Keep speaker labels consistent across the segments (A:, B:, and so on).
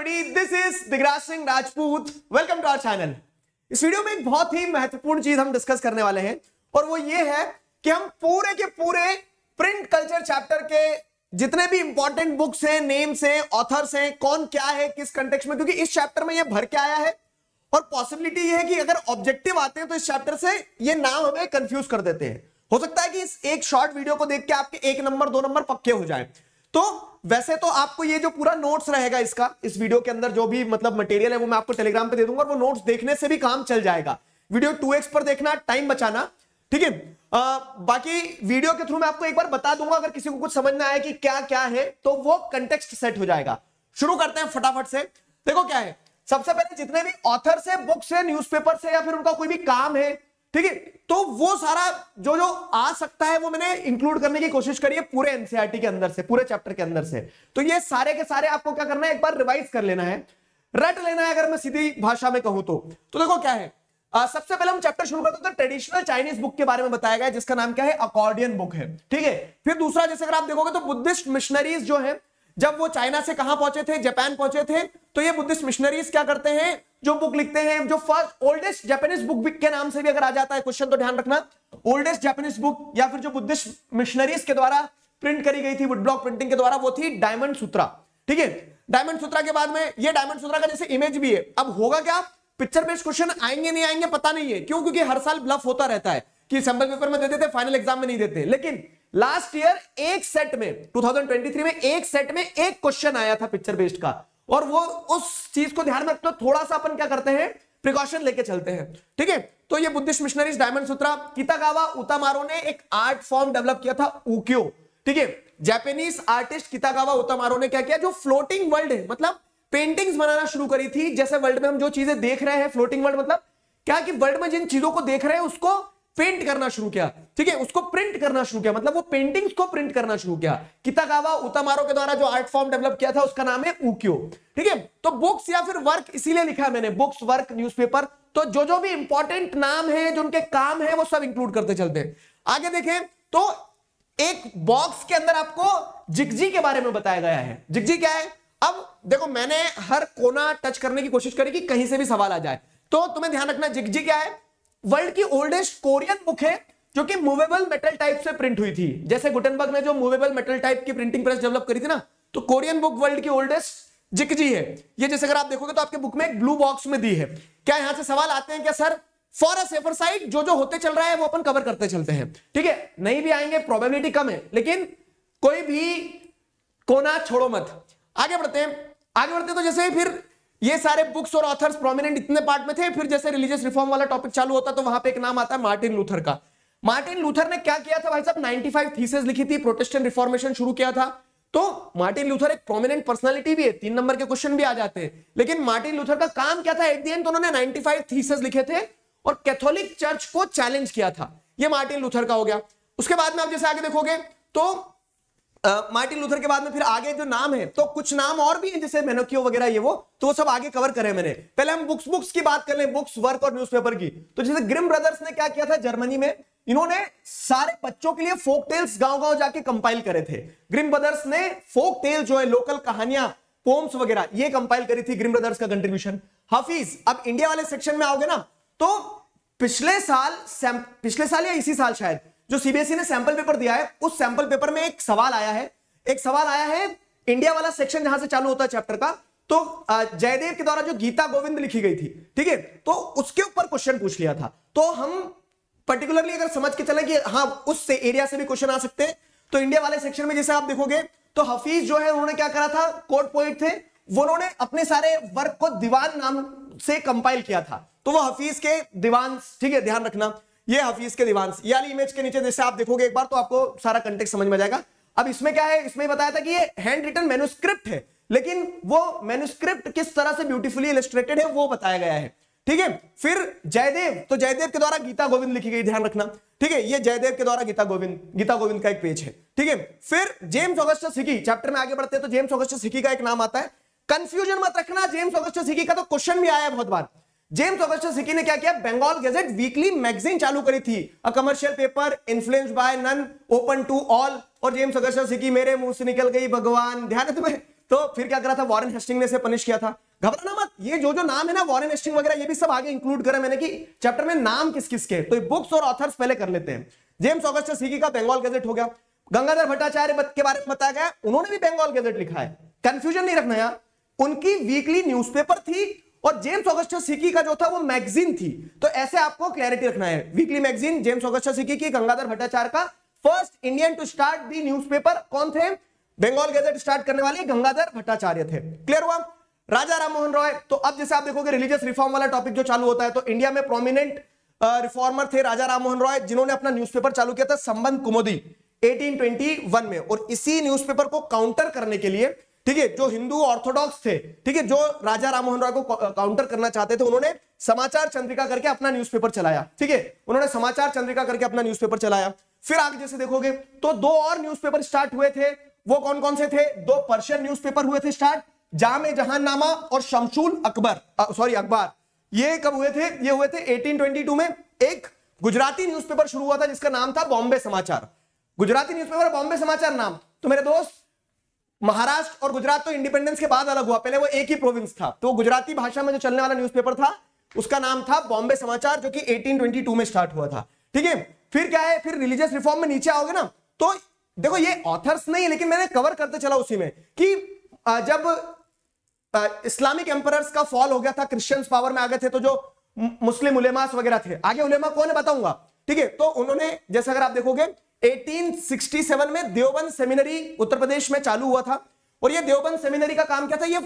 A: everybody. This is Digraj Singh Rajput welcome to our channel इस video में एक बहुत ही महत्वपूर्ण चीज हम डिस्कस करने वाले हैं और वो ये है कि हम पूरे के पूरे प्रिंट कल्चर चैप्टर के जितने भी इंपॉर्टेंट बुक्स हैं नेम्स हैं ऑथर्स हैं कौन क्या है किस कंटेक्स्ट में क्योंकि इस चैप्टर में ये भर के आया है और पॉसिबिलिटी ये है कि अगर ऑब्जेक्टिव आते हैं तो इस चैप्टर से ये नाम हमें कंफ्यूज कर देते हैं हो सकता है कि इस एक शॉर्ट वीडियो को देख के आपके एक नंबर दो नंबर पक्के हो जाए तो वैसे तो आपको ये जो पूरा नोट्स रहेगा इसका इस वीडियो के अंदर जो भी मतलब मटेरियल है वो मैं आपको टेलीग्राम पे दे दूंगा और वो नोट्स देखने से भी काम चल जाएगा वीडियो एक्स पर देखना टाइम बचाना ठीक है बाकी वीडियो के थ्रू मैं आपको एक बार बता दूंगा अगर किसी को कुछ समझ में आया कि क्या क्या है तो वो कंटेक्सट सेट हो जाएगा शुरू करते हैं फटाफट से देखो क्या है सबसे पहले जितने भी ऑथर से बुक्स है न्यूज से या फिर उनका कोई भी काम है ठीक है तो वो सारा जो जो आ सकता है वो मैंने इंक्लूड करने की कोशिश करी है पूरे एनसीआरटी e के अंदर से पूरे चैप्टर के अंदर से तो ये सारे के सारे आपको क्या करना है एक बार रिवाइज कर लेना है रट लेना है अगर मैं सीधी भाषा में कहूं तो तो देखो क्या है आ, सबसे पहले हम चैप्टर शुरू करते हैं तो ट्रेडिशनल चाइनीज बुक के बारे में बताया गया जिसका नाम क्या है अकॉर्डियन बुक है ठीक है फिर दूसरा जैसे अगर आप देखोगे तो बुद्धिस्ट मिशनरीज जो है जब वो चाइना से कहां पहुंचे थे जापान पहुंचे थे तो ये बुद्धिस्ट मिशनरीज क्या करते हैं जो बुक लिखते हैं जो फर्स्ट ओल्डेस्ट जैपनीज बुक के नाम से भी अगर आ जाता है क्वेश्चन तो ध्यान रखना ओल्डेस्ट जैपनीज बुक या फिर जो बुद्धिस्ट मिशनरीज के द्वारा प्रिंट करी गई थी वुड ब्लॉक प्रिंटिंग के द्वारा वो थी डायमंड सूत्रा ठीक है डायमंड सूत्रा के बाद में ये डायमंड सूत्रा का जैसे इमेज भी है अब होगा क्या पिक्चर बेस्ड क्वेश्चन आएंगे नहीं आएंगे पता नहीं है क्यों क्योंकि हर साल ब्लफ होता रहता है कि सैंपल पेपर में दे देते फाइनल एग्जाम में नहीं देते लेकिन लास्ट ईयर एक सेट में 2023 में एक सेट में एक क्वेश्चन आया था पिक्चर बेस्ड का और वो उस चीज को ध्यान में रखते तो थोड़ा सा अपन क्या करते हैं प्रिकॉशन लेके चलते हैं ठीक है तो ये Buddhist missionaries diamond Sutra Kitagawa Utamaro ने एक आर्ट फॉर्म डेवलप किया था उक्यो ठीक है जापानीज आर्टिस्ट कितागावा उतामारो ने क्या किया जो फ्लोटिंग वर्ल्ड है मतलब पेंटिंग्स बनाना शुरू करी थी जैसे वर्ल्ड में हम जो चीजें देख रहे हैं फ्लोटिंग वर्ल्ड मतलब क्या कि वर्ल्ड में जिन चीजों को देख रहे हैं उसको पेंट करना शुरू किया ठीक है उसको प्रिंट करना शुरू किया मतलब वो पेंटिंग्स को प्रिंट करना शुरू किया किताकावा उतमारो के द्वारा जो आर्ट फॉर्म डेवलप किया था उसका नाम है उक्यो ठीक है तो बुक्स या फिर वर्क इसीलिए लिखा है मैंने बुक्स वर्क न्यूज तो जो जो भी इंपॉर्टेंट नाम है जो उनके काम है वो सब इंक्लूड करते चलते आगे देखें तो एक बॉक्स के अंदर आपको जिगजी के बारे में बताया गया है जिगजी क्या है अब देखो मैंने हर कोना टच करने की कोशिश करी कि कहीं से भी सवाल आ जाए तो तुम्हें ध्यान रखना जिगजी क्या है वर्ल्ड की ओल्डेस्ट कोरियन बुक है जो कि मूवेबल मेटल टाइप से प्रिंट हुई थी जैसे गुटनबर्ग ने जो मूवेबल मेटल टाइप की प्रिंटिंग प्रेस डेवलप करी थी ना तो कोरियन बुक वर्ल्ड की ओल्डेस्ट जिकजी है ये जैसे अगर आप देखोगे तो आपके बुक में एक ब्लू बॉक्स में दी है क्या यहां से सवाल आते हैं क्या sir for a safer side जो जो होते चल रहा है वो अपन कवर करते चलते हैं ठीक है नहीं भी आएंगे प्रोबेबिलिटी कम है लेकिन कोई भी कोना छोड़ो मत आगे बढ़ते हैं आगे बढ़ते हैं तो जैसे फिर ये सारे बुक्स और ऑथर्स प्रोमिनेंट इतने पार्ट में थे फिर जैसे रिलीजियस रिफॉर्म वाला टॉपिक चालू होता तो वहां पे एक नाम आता है मार्टिन लूथर का मार्टिन लूथर ने क्या किया था भाई साहब 95 थीसेस लिखी थी प्रोटेस्टेंट रिफॉर्मेशन शुरू किया था तो मार्टिन लूथर एक प्रोमिनेंट पर्सनालिटी भी है तीन नंबर के क्वेश्चन भी आ जाते हैं लेकिन मार्टिन लूथर का काम क्या था एट दी एंड तो उन्होंने 95 थीसेस लिखे थे और कैथोलिक चर्च को चैलेंज किया था ये मार्टिन लूथर का हो गया उसके बाद में आप जैसे आगे देखोगे तो मार्टिन लूथर के बाद में फिर आगे जो नाम है तो कुछ नाम और भी हैं जैसे मेनोक्यो वगैरह ये वो तो वो सब आगे कवर करें मैंने पहले हम बुक्स बुक्स की बात कर लें बुक्स वर्क और न्यूज़पेपर की तो जैसे ग्रिम ब्रदर्स ने क्या किया था जर्मनी में इन्होंने सारे बच्चों के लिए फोक टेल्स गांव गांव जाके कंपाइल करे थे ग्रिम ब्रदर्स ने फोक टेल जो है लोकल कहानियां पोम्स वगैरह ये कंपाइल करी थी ग्रिम ब्रदर्स का कंट्रीब्यूशन हफीज अब इंडिया वाले सेक्शन में आओगे ना तो पिछले साल पिछले साल या इसी साल शायद जो सीबीएसई e ने सैंपल पेपर दिया है उस सैंपल पेपर में एक सवाल आया है एक सवाल आया है इंडिया वाला सेक्शन जहां से चालू होता है चैप्टर का तो जयदेव के द्वारा जो गीता गोविंद लिखी गई थी ठीक है तो उसके ऊपर क्वेश्चन पूछ लिया था तो हम पर्टिकुलरली अगर समझ के चले कि हाँ उस एरिया से भी क्वेश्चन आ सकते हैं तो इंडिया वाले सेक्शन में जैसे आप देखोगे तो हफीज जो है उन्होंने क्या करा था कोर्ट पॉइंट थे उन्होंने अपने सारे वर्क को दीवान नाम से कंपाइल किया था तो वो हफीज के दीवान ठीक है ध्यान रखना ये हफीज के दीवान से यानी इमेज के नीचे जैसे आप देखोगे एक बार तो आपको सारा कंटेक्ट समझ में जाएगा अब इसमें क्या है इसमें बताया था कि ये हैंड रिटन मेनुस्क्रिप्ट है लेकिन वो मेनुस्क्रिप्ट किस तरह से ब्यूटीफुली इलस्ट्रेटेड है वो बताया गया है ठीक है फिर जयदेव तो जयदेव के द्वारा गीता गोविंद लिखी गई ध्यान रखना ठीक है ये जयदेव के द्वारा गीता गोविंद गीता गोविंद का एक पेज है ठीक है फिर जेम्स ऑगस्ट सिकी चैप्टर में आगे बढ़ते हैं तो जेम्स ऑगस्ट सिकी का एक नाम आता है कंफ्यूजन मत रखना जेम्स ऑगस्ट सिकी का तो क्वेश्चन भी आया है बहुत बार जेम्स ऑगस्टस सिकी ने क्या किया बंगाल गेजेट वीकली मैगजीन चालू करी थी a commercial paper influence by none open to all और जेम्स ऑगस्टस सिकी मेरे मुंह से निकल गई भगवान ध्यान है तुम्हें तो फिर क्या करा था वॉरेन हेस्टिंग ने इसे पनिश किया था घबराना मत ये जो जो नाम है ना वॉरेन हेस्टिंग वगैरह ये भी सब आगे इंक्लूड करा मैंने कि चैप्टर में नाम किस किस के तो बुक्स और ऑथर्स पहले कर लेते हैं जेम्स ऑगस्टस सिकी का बंगाल गेजेट हो गया गंगाधर भट्टाचार्य के बारे में बताया गया उन्होंने भी बंगाल गेजेट लिखा है कंफ्यूजन नहीं रखना यार उनकी वीकली न्यूज़पेपर थी और जेम्स ऑगस्टा सिकी का जो था वो मैगजीन थी तो ऐसे आपको क्लैरिटी रखना है वीकली मैगजीन जेम्स ऑगस्टा सिकी की गंगाधर भट्टाचार्य का first Indian to start the news कौन थे बंगाल गैजेट स्टार्ट करने वाले गंगाधर भट्टाचार्य थे क्लियर हुआ राजा राममोहन रॉय तो अब जैसे आप देखोगे रिलीजियस रिफॉर्म वाला टॉपिक जो चालू होता है तो इंडिया में प्रोमिनेंट रिफॉर्मर थे राजा राममोहन रॉय जिन्होंने अपना न्यूज़पेपर चालू किया था संबंध कुमोदी 1821 में और इसी न्यूज़पेपर को काउंटर करने के लिए ठीक है जो हिंदू ऑर्थोडॉक्स थे ठीक है जो राजा राममोहन राय को काउंटर करना चाहते थे उन्होंने समाचार चंद्रिका करके अपना न्यूज़पेपर चलाया ठीक है उन्होंने समाचार चंद्रिका करके अपना न्यूज़पेपर चलाया फिर आगे जैसे देखोगे तो दो और न्यूज स्टार्ट हुए थे वो कौन कौन से थे दो पर्शियन न्यूज हुए थे स्टार्ट जाम जहानामा और शमशुल अकबर सॉरी अखबार ये कब हुए थे ये हुए थे 1822 में एक गुजराती न्यूज़पेपर शुरू हुआ था जिसका नाम था बॉम्बे समाचार गुजराती न्यूज़पेपर बॉम्बे समाचार नाम तो मेरे दोस्त महाराष्ट्र और गुजरात तो इंडिपेंडेंस के बाद अलग हुआ पहले वो एक ही प्रोविंस था तो गुजराती भाषा में जो चलने वाला न्यूज़पेपर था उसका नाम था बॉम्बे समाचार जो कि 1822 में स्टार्ट हुआ था ठीक है फिर क्या है फिर रिलीजियस रिफॉर्म में नीचे आओगे ना तो देखो ये ऑथर्स नहीं है लेकिन मैंने कवर करते चला उसी में कि जब इस्लामिक एम्परर्स का फॉल हो गया था क्रिश्चियंस पावर में आ गए थे तो जो मुस्लिम उलेमास वगैरह थे आगे उलेमा कौन है बताऊंगा ठीक है तो उन्होंने जैसे अगर आप देखोगे 1867 में देवबंद सेमिनरी उत्तर प्रदेश में चालू हुआ था और ये देवबंद सेमिनरी का काम क्या था ये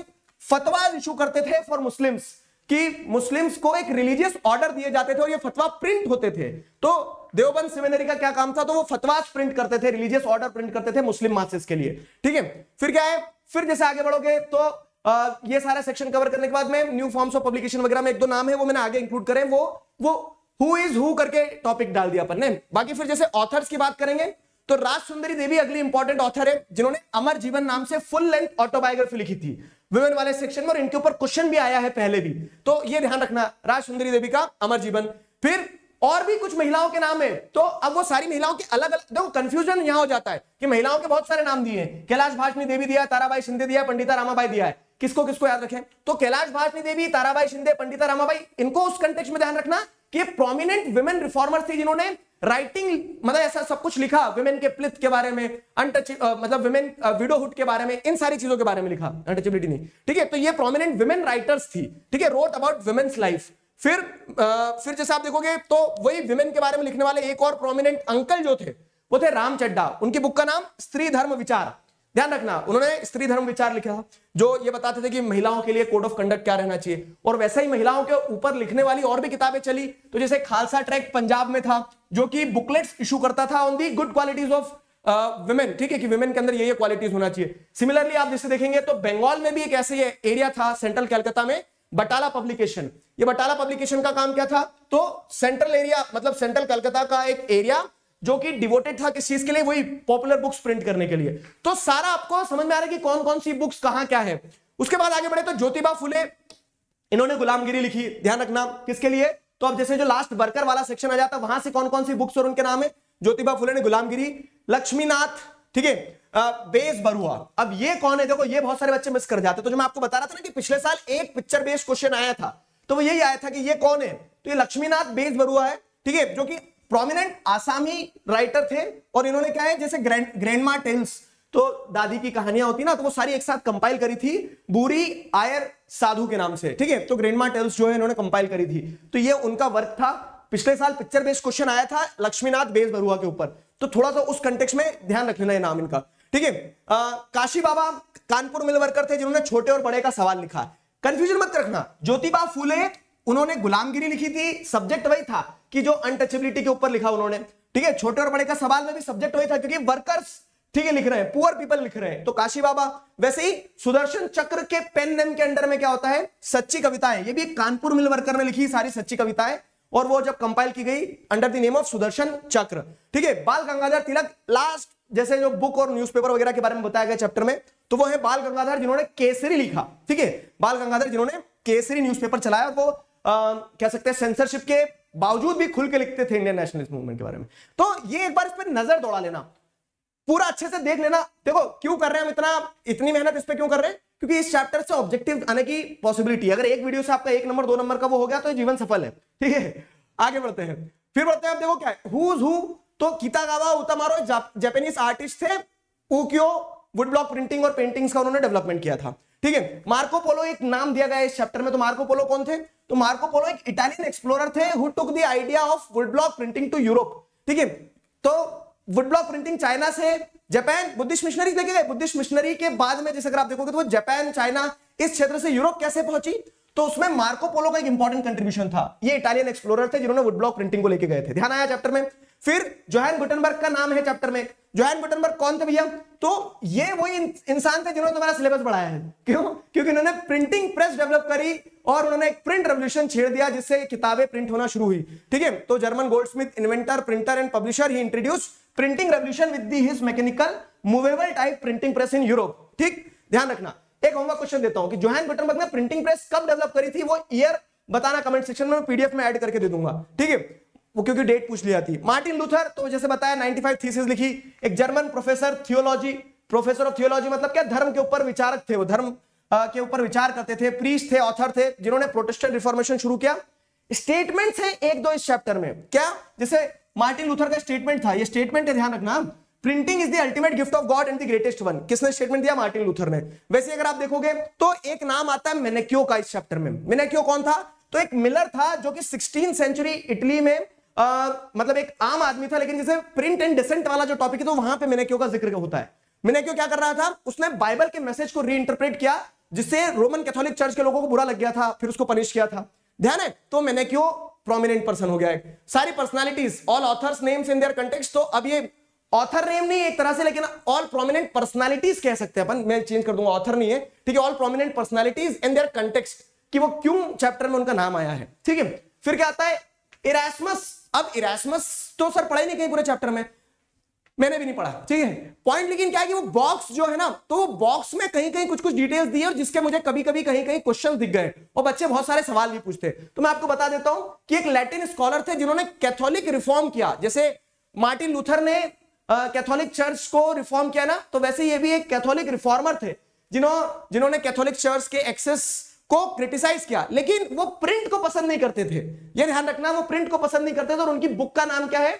A: फतवा इशू करते थे फॉर मुस्लिम्स कि मुस्लिम्स को एक रिलीजियस ऑर्डर दिए जाते थे और ये फतवा प्रिंट होते थे तो देवबंद सेमिनरी का क्या काम था तो वो फतवाज प्रिंट करते थे रिलीजियस ऑर्डर प्रिंट करते थे मुस्लिम मासेस के लिए ठीक है फिर क्या है फिर जैसे आगे बढ़ोगे तो आ, ये सारा सेक्शन कवर करने के बाद में न्यू फॉर्म्स ऑफ पब्लिकेशन वगैरह में एक दो नाम है वो मैंने आगे इंक्लूड करें वो वो हु इज हु करके टॉपिक डाल दिया अपन ने बाकी फिर जैसे ऑथर्स की बात करेंगे तो राज सुंदरी देवी अगली इंपॉर्टेंट ऑथर है जिन्होंने अमर जीवन नाम से फुल लेंथ ऑटोबायोग्राफी लिखी थी विमेन वाले सेक्शन में और इनके ऊपर क्वेश्चन भी आया है पहले भी तो ये ध्यान रखना राज सुंदरी देवी का अमर जीवन फिर और भी कुछ महिलाओं के नाम है तो अब वो सारी महिलाओं के अलग अलग देखो कंफ्यूजन यहां हो जाता है कि महिलाओं के बहुत सारे नाम दिए हैं कैलाश भाषणी देवी दिया ताराबाई शिंदे दिया पंडिता रामाबाई दिया है किसको किसको याद रखें तो कैलाश भाषणी देवी ताराबाई शिंदे पंडिता रामाबाई इनको उस कंटेक्स में ध्यान रखना कि प्रोमिनेंट विमेन रिफॉर्मर थे जिन्होंने राइटिंग मतलब ऐसा सब कुछ लिखा वुमेन के प्लिथ के बारे में अनटच मतलब वुमेन विडोहुड के बारे में इन सारी चीजों के बारे में लिखा अनटचेबिलिटी नहीं ठीक है तो ये प्रोमिनेंट वुमेन राइटर्स थी ठीक है रोट अबाउट वुमेन्स लाइफ फिर आ, फिर जैसे आप देखोगे तो वही विमेन के बारे में लिखने वाले एक और प्रोमिनेंट अंकल जो थे वो थे राम चड्डा उनकी बुक का नाम स्त्री धर्म विचार ध्यान रखना उन्होंने स्त्री धर्म विचार लिखा जो ये बताते थे कि महिलाओं के लिए कोड ऑफ कंडक्ट क्या रहना चाहिए और वैसे ही महिलाओं के ऊपर लिखने वाली और भी किताबें चली तो जैसे खालसा ट्रैक पंजाब में था जो कि बुकलेट्स इशू करता था on the good qualities of women ठीक है कि वुमेन के अंदर ये ये क्वालिटीज होना चाहिए सिमिलरली आप जैसे देखेंगे तो बंगाल में भी एक ऐसे एरिया था सेंट्रल कैलकाता में बटाला पब्लिकेशन ये बटाला पब्लिकेशन का काम क्या था तो सेंट्रल एरिया मतलब सेंट्रल कलकत्ता का एक एरिया जो कि डिवोटेड था किस चीज के लिए वही पॉपुलर बुक्स प्रिंट करने के लिए तो सारा आपको समझ में आ रहा है कि कौन कौन सी बुक्स कहां क्या है उसके बाद आगे बढ़े तो ज्योतिबा फुले इन्होंने गुलामगिरी लिखी ध्यान रखना किसके लिए तो अब जैसे जो लास्ट वर्कर वाला सेक्शन आ जाता है वहां से कौन कौन सी बुक्स और उनके नाम है ज्योतिबा फुले ने गुलामगिरी लक्ष्मीनाथ ठीक है बेस बरुआ अब ये कौन है देखो ये बहुत सारे बच्चे मिस कर जाते तो जो मैं आपको बता रहा था ना कि पिछले साल एक पिक्चर बेस्ड क्वेश्चन आया था तो वो यही आया था कि ये कौन है तो ये लक्ष्मीनाथ बेस बरुआ है ठीक है जो कि प्रोमिनेंट आसामी राइटर थे और इन्होंने क्या है जैसे ग्रैंड ग्रैंडमा टेल्स तो दादी की कहानियां होती ना तो वो सारी एक साथ कंपाइल करी थी बूरी आयर साधु के नाम से ठीक है तो ग्रैंडमा टेल्स जो है इन्होंने कंपाइल करी थी तो ये उनका वर्क था पिछले साल पिक्चर बेस्ड क्वेश्चन आया था लक्ष्मीनाथ बेस बरुआ के ऊपर तो थोड़ा सा उस कंटेक्स में ध्यान रख लेना नाम इनका ठीक है काशी बाबा कानपुर मिल वर्कर थे जिन्होंने छोटे और बड़े का सवाल लिखा कंफ्यूजन मत रखना ज्योतिबा फूले उन्होंने गुलामगिरी लिखी थी सब्जेक्ट वही था कि जो अनटचेबिलिटी के ऊपर लिखा उन्होंने ठीक है छोटे और बड़े का सवाल में भी सब्जेक्ट वही था क्योंकि वर्कर्स ठीक है लिख रहे हैं पुअर पीपल लिख रहे हैं तो काशी बाबा वैसे ही सुदर्शन चक्र के पेन नेम के अंडर में क्या होता है सच्ची कविता है ये भी कानपुर मिल वर्कर ने लिखी सारी सच्ची कविता है और वो जब कंपाइल की गई under the name of Sudarshan Chakra ठीक है बाल गंगाधर तिलक लास्ट जैसे जो बुक और न्यूज़पेपर वगैरह के बारे में बताया गया चैप्टर में तो वो है बाल गंगाधर जिन्होंने केसरी लिखा ठीक है बाल गंगाधर जिन्होंने केसरी न्यूज चलाया और वो कह सकते हैं सेंसरशिप के बावजूद भी खुल के लिखते थे इंडियन नेशनलिस्ट मूवमेंट के बारे में तो ये एक बार इस पर नजर दौड़ा लेना पूरा अच्छे से देख लेना देखो क्यों कर रहे हैं हम इतना इतनी मेहनत इस पर क्यों कर रहे हैं क्योंकि इस चैप्टर से ऑब्जेक्टिव आने की पॉसिबिलिटी अगर एक वीडियो से आपका एक नंबर दो नंबर का वो हो गया तो जीवन सफल है ठीक है आगे बढ़ते हैं फिर बढ़ते हैं आप देखो क्या हुज हु तो कितागावा उतामारो जापानीज आर्टिस्ट थे उकियो वुड ब्लॉक प्रिंटिंग और पेंटिंग्स का उन्होंने डेवलपमेंट किया था ठीक है मार्को पोलो एक नाम दिया गया इस चैप्टर में तो मार्को पोलो कौन थे तो मार्को पोलो एक इटालियन एक्सप्लोरर थे who took the idea of wood block printing to Europe ठीक है तो वुड ब्लॉक प्रिंटिंग चाइना से जापान बुद्धिस्ट मिशनरी लेके गए बुद्धिस्ट मिशनरी के बाद में जैसे अगर आप देखोगे तो वो जापान चाइना इस क्षेत्र से यूरोप कैसे पहुंची तो उसमें मार्को पोलो का एक इंपॉर्टेंट कंट्रीब्यूशन था ये इटालियन एक्सप्लोरर थे जिन्होंने वुड ब्लॉक प्रिंटिंग को लेके गए थे ध्यान आया चैप्टर में फिर जोहन गुटनबर्ग का नाम है चैप्टर में जोहन गुटनबर्ग कौन थे भैया तो ये वही इंसान थे जिन्होंने तुम्हारा सिलेबस बढ़ाया है क्यों क्योंकि उन्होंने प्रिंटिंग प्रेस डेवलप करी और उन्होंने एक प्रिंट रेवल्यूशन छेड़ दिया जिससे किताबें प्रिंट होना शुरू हुई ठीक है तो German goldsmith inventor printer and publisher he introduce printing revolution with the his mechanical movable type printing press in Europe ठीक ध्यान रखना एक होमवर्क क्वेश्चन देता हूं कि जोहन गुटनबर्ग ने प्रिंटिंग प्रेस कब डेवलप करी थी वो ईयर बताना कमेंट सेक्शन में पीडीएफ में ऐड करके दे दूंगा ठीक है वो क्योंकि डेट पूछ लिया थी मार्टिन लूथर तो जैसे बताया 95 थीसिस लिखी एक German professor theology professor of theology मतलब क्या धर्म के ऊपर विचारक थे वो धर्म आ, के ऊपर विचार करते थे प्रीस थे ऑथर थे जिन्होंने प्रोटेस्टेंट रिफॉर्मेशन शुरू किया स्टेटमेंट है एक दो इस चैप्टर में क्या जैसे मार्टिन लूथर का स्टेटमेंट था ये स्टेटमेंट है ध्यान रखना printing is the ultimate gift of God and the greatest one किसने स्टेटमेंट दिया मार्टिन लूथर ने वैसे अगर आप देखोगे तो एक नाम आता है मेनेक्यो का इस चैप्टर में मेनेक्यो कौन था तो एक मिलर था जो कि 16 सेंचुरी इटली में मतलब एक आम आदमी था लेकिन जैसे प्रिंट एंड डिसेंट वाला जो टॉपिक है तो वहां पे क्यों का जिक्र होता है मैंने क्यों क्या कर रहा था उसने बाइबल के मैसेज को रीइंटरप्रेट किया जिससे रोमन कैथोलिक चर्च के लोगों को बुरा लग गया था फिर उसको पनिश किया था ध्यान है तो मैंने क्यों प्रोमिनेंट पर्सन हो गया है सारी personalities all authors names in their context तो अब ये ऑथर नेम नहीं एक तरह से लेकिन ऑल प्रोमिनेंट पर्सनालिटीज कह सकते हैं अपन मैं चेंज कर दूंगा ऑथर नहीं है ठीक है all prominent personalities in their context कि वो क्यों चैप्टर में उनका नाम आया है ठीक है फिर क्या आता है इरासमस अब इरासमस तो सर पढ़ा ही नहीं कहीं पूरे चैप्टर में मैंने भी नहीं पढ़ा ठीक है पॉइंट लेकिन क्या है कि वो बॉक्स जो है ना तो वो बॉक्स में कहीं कहीं कुछ कुछ डिटेल्स दिए और जिसके मुझे कभी कभी कहीं कहीं क्वेश्चन दिख गए और बच्चे बहुत सारे सवाल भी पूछते तो मैं आपको बता देता हूं कि एक लैटिन स्कॉलर थे जिन्होंने कैथोलिक रिफॉर्म किया जैसे मार्टिन लूथर ने कैथोलिक चर्च को रिफॉर्म किया ना तो वैसे ये भी एक कैथोलिक रिफॉर्मर थे जिन्होंने जिन्होंने कैथोलिक चर्च के एक्सेस को क्रिटिसाइज किया लेकिन वो प्रिंट को पसंद नहीं करते थे ये ध्यान रखना वो प्रिंट को पसंद नहीं करते थे और उनकी बुक का नाम क्या है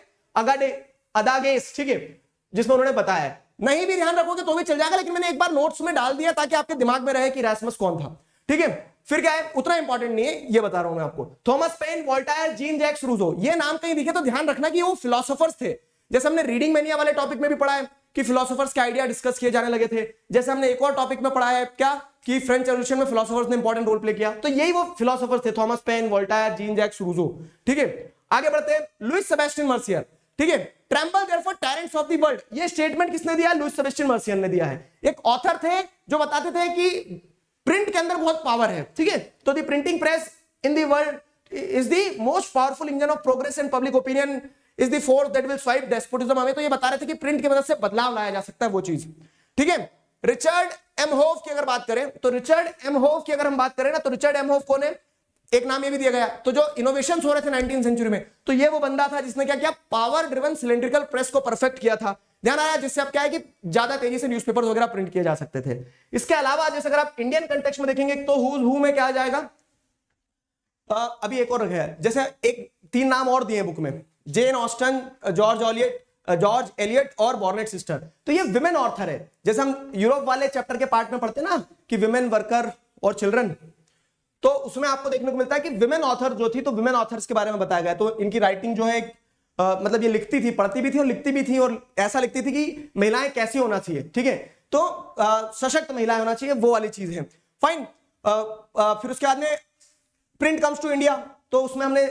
A: अगाडे अदागेस ठीक है जिसमें उन्होंने बताया नहीं भी ध्यान रखोगे तो भी चल जाएगा लेकिन मैंने एक बार नोट्स में डाल दिया ताकि आपके दिमाग में रहे कि रैसमस कौन था ठीक है फिर क्या है उतना इंपॉर्टेंट नहीं है ये बता रहा हूं मैं आपको Thomas Paine Voltaire Jean Jacques Rousseau ये नाम कहीं दिखे तो ध्यान रखना कि वो फिलोसोफर्स थे जैसे हमने रीडिंग मेनिया वाले टॉपिक में भी पढ़ा है कि फिलोसोफर्स के आइडिया डिस्कस किए जाने लगे थे जैसे हमने एक और टॉपिक में पढ़ाया है क्या कि फ्रेंच रेवल्यूशन में फिलोसोफर्स ने इंपॉर्टेंट रोल प्ले किया तो यही वो फिलोसोफर्स थे Thomas Paine Voltaire Jean Jacques Rousseau ठीक है आगे बढ़ते हैं लुइस सेबेस्टियन मर्सियर ठीक है trample therefore talents of the world ये स्टेटमेंट किसने दिया लुइस सेबेस्टियन मर्सियर ने दिया है एक ऑथर थे जो बताते थे कि प्रिंट के अंदर बहुत पावर है ठीक है तो the printing press in the world is the most powerful engine of progress and public opinion is the force that will swipe despotism हमें तो ये बता रहे थे कि प्रिंट की मदद से बदलाव लाया जा सकता है वो चीज ठीक है रिचर्ड एम होफ की अगर बात करें तो रिचर्ड एम होफ की अगर हम बात करें ना तो रिचर्ड एम होफ कौन है एक नाम ये भी दिया गया तो जो इनोवेशन हो रहे थे 19 सेंचुरी में तो ये वो बंदा था जिसने क्या किया पावर ड्रिवन सिलेंड्रिकल प्रेस को परफेक्ट किया था ध्यान आया जिससे अब क्या है कि ज्यादा तेजी से न्यूज़पेपर्स वगैरह प्रिंट किए जा सकते थे इसके अलावा जैसे अगर आप इंडियन कंटेक्स में देखेंगे तो हुज हु में क्या जाएगा आ, अभी एक और रखा है जैसे एक तीन नाम और दिए बुक में Jane Austen George Eliot George Eliot और बॉर्नेट सिस्टर तो ये विमेन ऑर्थर है जैसे हम यूरोप वाले चैप्टर के पार्ट में पढ़ते ना कि विमेन वर्कर और चिल्ड्रन तो उसमें आपको देखने को मिलता है कि विमेन ऑथर जो थी तो विमेन ऑथर्स के बारे में बताया गया तो इनकी राइटिंग जो है आ, uh, मतलब ये लिखती थी पढ़ती भी थी और लिखती भी थी और ऐसा लिखती थी कि महिलाएं कैसी होना चाहिए ठीक है तो आ, uh, सशक्त महिलाएं होना चाहिए वो वाली चीज है फाइन आ, आ, फिर उसके बाद में प्रिंट कम्स टू इंडिया तो उसमें हमने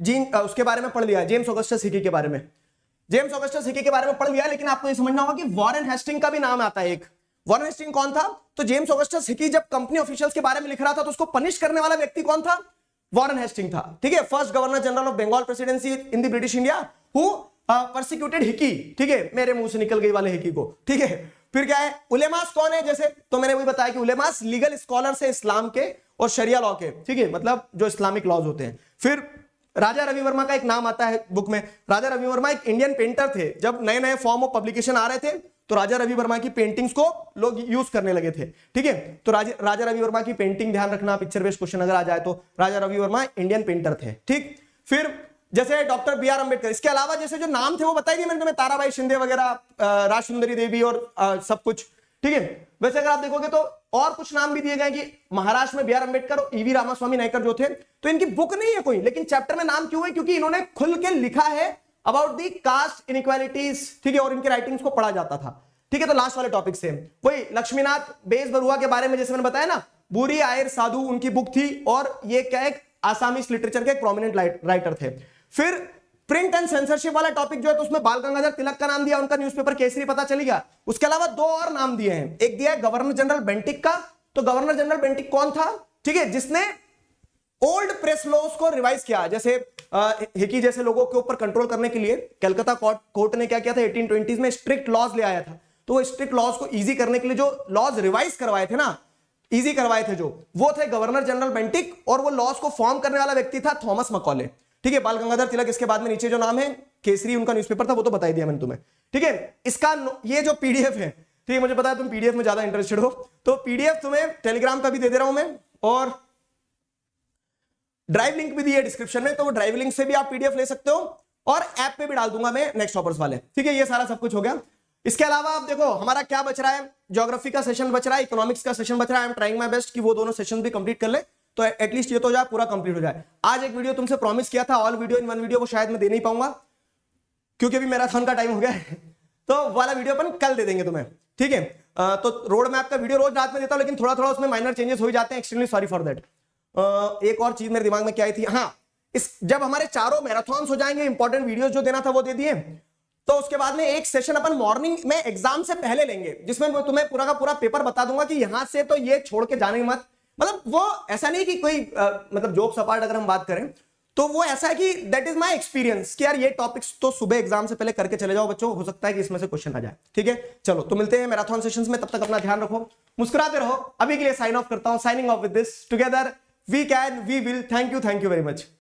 A: जीन उसके बारे में पढ़ लिया जेम्स ऑगस्टस सिकी के बारे में जेम्स ऑगस्टस सिकी के बारे में पढ़ लिया लेकिन आपको यह समझना होगा कि वॉरन हेस्टिंग का भी नाम आता है एक वॉरन हेस्टिंग कौन था तो जेम्स ऑगस्टस सिकी जब कंपनी ऑफिशियल्स के बारे में लिख रहा था तो उसको पनिश करने वाला व्यक्ति कौन था वॉरन हेस्टिंग था ठीक है first governor general of Bengal presidency in the British India who Hicky ठीक है मेरे मुंह से निकल गई वाले हिकी को ठीक है फिर क्या है उलेमास कौन है जैसे तो मैंने वही बताया कि उलेमास लीगल स्कॉलर से इस्लाम के और शरिया लॉ के ठीक है मतलब जो इस्लामिक लॉज होते हैं फिर राजा रवि वर्मा का एक नाम आता है बुक में राजा रवि वर्मा एक इंडियन पेंटर थे जब नए नए फॉर्म ऑफ पब्लिकेशन आ रहे थे तो राजा रवि वर्मा की पेंटिंग्स को लोग यूज करने लगे थे ठीक है तो राज, राजा रवि वर्मा की पेंटिंग ध्यान रखना पिक्चर बेस्ट क्वेश्चन अगर आ जाए तो राजा रवि वर्मा इंडियन पेंटर थे ठीक फिर जैसे डॉक्टर बी आर अम्बेडकर इसके अलावा जैसे जो नाम थे वो बताई दिए मैंने तुम्हें ताराबाई शिंदे वगैरह राज सुंदरी देवी और आ, सब कुछ ठीक है वैसे अगर आप देखोगे तो और कुछ नाम भी दिए गए कि महाराष्ट्र में बी आर अम्बेडकर और ईवी रामास्वामी नायकर जो थे तो इनकी बुक नहीं है कोई लेकिन चैप्टर में नाम क्यों है क्योंकि इन्होंने खुल के लिखा है अबाउट दी कास्ट इनक्वालिटीज ठीक है और इनके राइटिंग को पढ़ा जाता था ठीक है तो लास्ट वाले टॉपिक से वही लक्ष्मीनाथ बेस बरुआ के बारे में जैसे मैंने बताया ना बुरी आयर साधु उनकी बुक थी और ये क्या एक आसामी लिटरेचर के एक प्रोमिनेंट राइटर थे फिर प्रिंट एंड सेंसरशिप वाला टॉपिक जो है तो उसमें बाल गंगाधर तिलक का नाम दिया उनका न्यूज़पेपर केसरी पता चली गया उसके अलावा दो और नाम दिए हैं एक दिया है गवर्नर जनरल बेंटिक का तो गवर्नर जनरल बेंटिक कौन था ठीक है जिसने ओल्ड प्रेस लॉस को रिवाइज किया जैसे हिकी जैसे लोगों के ऊपर कंट्रोल करने के लिए कलकत्ता कोर्ट ने क्या किया था एटीन ट्वेंटीज में स्ट्रिक्ट लॉज ले आया था तो स्ट्रिक्ट लॉज को ईजी करने के लिए जो लॉज रिवाइज करवाए थे ना इजी करवाए थे जो वो थे गवर्नर जनरल बेंटिक और वो लॉज को फॉर्म करने वाला व्यक्ति था थॉमस मकौले ठीक है बाल गंगाधर तिलक इसके बाद में नीचे जो नाम है केसरी उनका न्यूज़पेपर था वो तो बताई दिया मैंने तुम्हें ठीक है इसका ये जो पीडीएफ है ठीक तो है मुझे पता है तुम पीडीएफ में ज्यादा इंटरेस्टेड हो तो पीडीएफ तुम्हें टेलीग्राम का भी दे दे रहा हूं मैं और ड्राइव लिंक भी दी है डिस्क्रिप्शन में तो ड्राइव लिंक से भी आप पीडीएफ ले सकते हो और ऐप पे भी डाल दूंगा मैं नेक्स्ट ऑपर्स वाले ठीक है ये सारा सब कुछ हो गया इसके अलावा आप देखो हमारा क्या बच रहा है ज्योग्राफी का सेशन बच रहा है इकोनॉमिक्स का सेशन बच रहा है I am trying my best कि वो दोनों सेशन भी कंप्लीट कर ले तो एटलीस्ट ये तो जाए पूरा कंप्लीट हो जाए आज एक वीडियो तुमसे प्रॉमिस किया था all video in one video को शायद मैं दे नहीं पाऊंगा क्योंकि अभी मैराथन का टाइम हो गया है तो वाला वीडियो अपन कल दे देंगे तुम्हें ठीक है तो रोड मैप का वीडियो रोज रात में देता हूँ लेकिन थोड़ा थोड़ा उसमें माइनर चेंजेस हो जाते हैं एक्सट्रीमली सॉरी फॉर देट एक और चीज मेरे दिमाग में क्या आई थी हाँ इस जब हमारे चारों मैराथन हो जाएंगे इंपॉर्टेंट वीडियो जो देना था वो दे दिए तो उसके बाद में एक सेशन अपन मॉर्निंग में एग्जाम से पहले लेंगे जिसमें मैं तुम्हें पूरा का पूरा पेपर बता दूंगा कि यहां से तो ये छोड़ के जाने मत मतलब वो ऐसा नहीं कि कोई आ, मतलब जोक सपाट अगर हम बात करें तो वो ऐसा है कि दैट इज माई एक्सपीरियंस कि यार ये टॉपिक्स तो सुबह एग्जाम से पहले करके चले जाओ बच्चों हो सकता है कि इसमें से क्वेश्चन आ जाए ठीक है चलो तो मिलते हैं मैराथन सेशंस में तब तक अपना ध्यान रखो मुस्कुराते रहो अभी के लिए साइन ऑफ करता हूँ signing off with this together we can we will thank you thank you very much